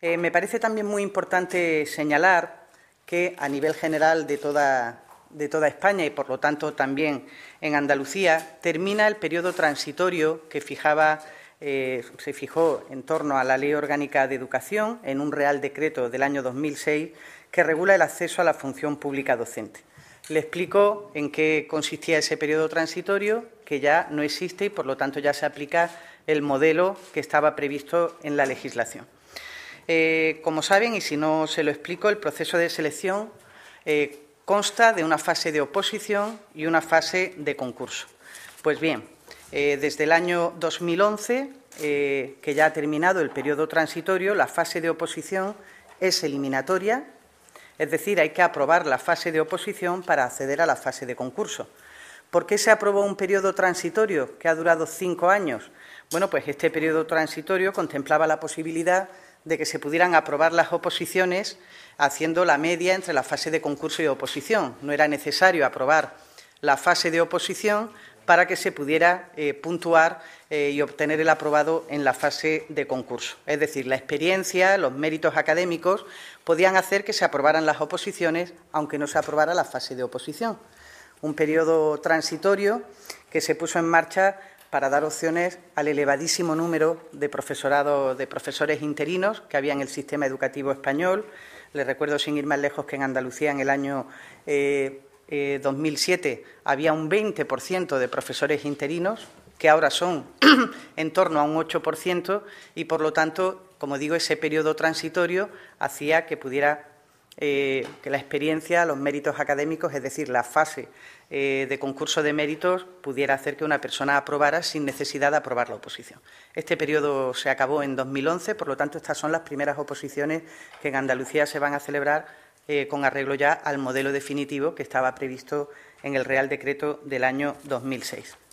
Eh, me parece también muy importante señalar que a nivel general de toda, España y por lo tanto también en Andalucía termina el periodo transitorio que eh, se fijó en torno a la Ley Orgánica de Educación en un Real Decreto del año 2006 que regula el acceso a la función pública docente. Le explico en qué consistía ese periodo transitorio, que ya no existe y, por lo tanto, ya se aplica el modelo que estaba previsto en la legislación. Eh, como saben, y si no se lo explico, el proceso de selección eh, consta de una fase de oposición y una fase de concurso. Pues bien, eh, desde el año 2011, que ya ha terminado el periodo transitorio, la fase de oposición es eliminatoria, es decir, hay que aprobar la fase de oposición para acceder a la fase de concurso. ¿Por qué se aprobó un periodo transitorio que ha durado cinco años? Bueno, pues este periodo transitorio contemplaba la posibilidad de que se pudieran aprobar las oposiciones haciendo la media entre la fase de concurso y oposición. No era necesario aprobar la fase de oposición para que se pudiera eh, puntuar eh, y obtener el aprobado en la fase de concurso. Es decir, la experiencia, los méritos académicos podían hacer que se aprobaran las oposiciones, aunque no se aprobara la fase de oposición. Un periodo transitorio que se puso en marcha para dar opciones al elevadísimo número de profesorado de profesores interinos que había en el sistema educativo español. Les recuerdo, sin ir más lejos, que en Andalucía en el año 2007 eh, eh, había un 20% de profesores interinos, que ahora son en torno a un 8%, y por lo tanto, como digo, ese periodo transitorio hacía que pudiera eh, que la experiencia, los méritos académicos, es decir, la fase eh, de concurso de méritos, pudiera hacer que una persona aprobara sin necesidad de aprobar la oposición. Este periodo se acabó en 2011, por lo tanto, estas son las primeras oposiciones que en Andalucía se van a celebrar eh, con arreglo ya al modelo definitivo que estaba previsto en el Real Decreto del año 2006.